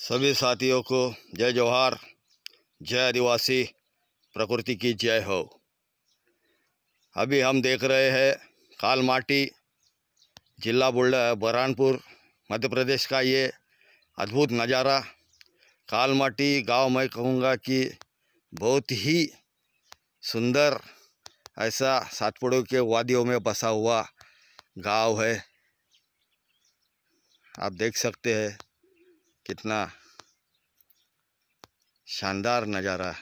सभी साथियों को जय जवाहर जय आदिवासी प्रकृति की जय हो अभी हम देख रहे हैं कालमाटी जिला बुल्डा बुरहानपुर मध्य प्रदेश का ये अद्भुत नज़ारा कालमाटी गांव मैं कहूँगा कि बहुत ही सुंदर ऐसा सातपुड़ों के वादियों में बसा हुआ गांव है आप देख सकते हैं कितना शानदार नज़ारा